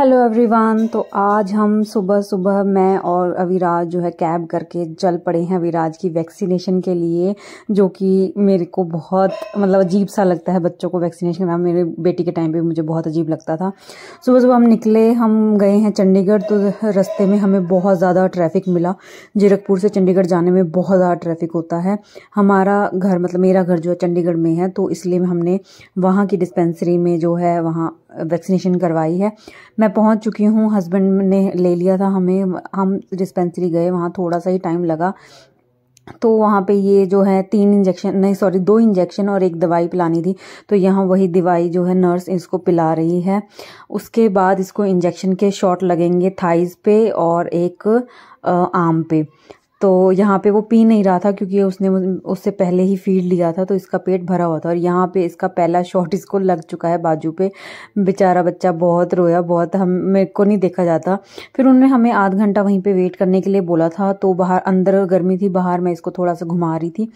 hello everyone तो आज हम सुबह सुबह मैं और अविराज जो है कैब करके चल पड़े हैं अविराज की वैक्सीनेशन के लिए जो कि मेरे को बहुत मतलब अजीब सा लगता है बच्चों को वैक्सीनेशन करना मेरे बेटी के टाइम पे मुझे बहुत अजीब लगता था सुबह सुबह हम निकले हम गए हैं चंडीगढ़ तो रस्ते में हमें बहुत ज़्यादा ट्रैफिक मिला जीरकपुर से चंडीगढ़ जाने में बहुत ज़्यादा ट्रैफिक होता है हमारा घर मतलब मेरा घर जो है चंडीगढ़ में है तो इसलिए हमने वहाँ की डिस्पेंसरी में जो है वहाँ वैक्सीनेशन करवाई है मैं पहुंच चुकी हूँ हस्बैंड ने ले लिया था हमें हम डिस्पेंसरी गए वहाँ थोड़ा सा ही टाइम लगा तो वहाँ पे ये जो है तीन इंजेक्शन नहीं सॉरी दो इंजेक्शन और एक दवाई पिलानी थी तो यहाँ वही दवाई जो है नर्स इसको पिला रही है उसके बाद इसको इंजेक्शन के शॉट लगेंगे थाइज पे और एक आम पे तो यहाँ पे वो पी नहीं रहा था क्योंकि उसने उससे पहले ही फीड लिया था तो इसका पेट भरा हुआ था और यहाँ पे इसका पहला शॉट इसको लग चुका है बाजू पे बेचारा बच्चा बहुत रोया बहुत हम मेरे को नहीं देखा जाता फिर उन्होंने हमें आध घंटा वहीं पे वेट करने के लिए बोला था तो बाहर अंदर गर्मी थी बाहर मैं इसको थोड़ा सा घुमा रही थी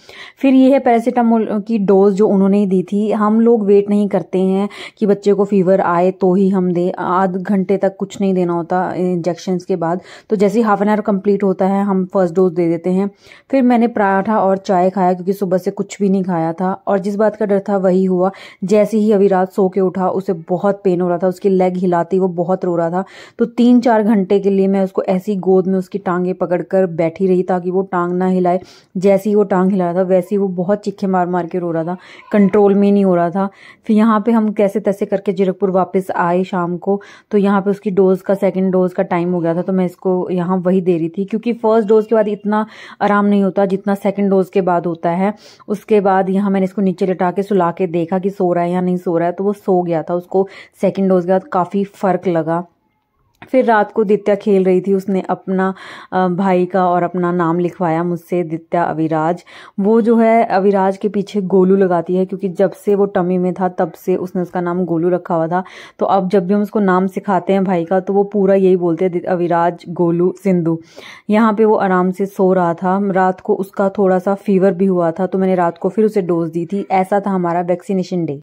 फिर ये है पैरासीटामोल की डोज जो उन्होंने ही दी थी हम लोग वेट नहीं करते हैं कि बच्चे को फीवर आए तो ही हम दे आध घंटे तक कुछ नहीं देना होता इंजेक्शन के बाद तो जैसे हाफ एन आवर कम्प्लीट होता है हम फर्स्ट डोज दे देते हैं फिर मैंने पराठा और चाय खाया क्योंकि सुबह से कुछ भी नहीं खाया था और जिस बात का डर था वही हुआ जैसे ही अभी रात सो के उठा उसे बहुत पेन हो रहा था उसकी लेग हिलाती वो बहुत रो रहा था तो तीन चार घंटे के लिए मैं उसको ऐसी गोद में उसकी टांगे पकड़कर बैठी रही ताकि वो टांग ना हिलाए जैसे ही वो टांग हिला रहा था वैसे ही वो बहुत चिक्के मार मार के रो रहा था कंट्रोल में नहीं हो रहा था फिर यहाँ पे हम कैसे तैसे करके जीरकपुर वापस आए शाम को तो यहाँ पे उसकी डोज का सेकेंड डोज का टाइम हो गया था तो मैं इसको यहाँ वही दे रही थी क्योंकि फर्स्ट डोज के बाद इतना आराम नहीं होता जितना सेकेंड डोज के बाद होता है उसके बाद यहाँ मैंने इसको नीचे लटा के सुला के देखा कि सो रहा है या नहीं सो रहा है तो वो सो गया था उसको सेकेंड डोज के बाद काफ़ी फ़र्क लगा फिर रात को दित्या खेल रही थी उसने अपना भाई का और अपना नाम लिखवाया मुझसे दित्या अविराज वो जो है अविराज के पीछे गोलू लगाती है क्योंकि जब से वो टमी में था तब से उसने उसका नाम गोलू रखा हुआ था तो अब जब भी हम उसको नाम सिखाते हैं भाई का तो वो पूरा यही बोलते हैं अविराज गोलू सिंधु यहाँ पे वो आराम से सो रहा था रात को उसका थोड़ा सा फीवर भी हुआ था तो मैंने रात को फिर उसे डोज दी थी ऐसा था हमारा वैक्सीनेशन डे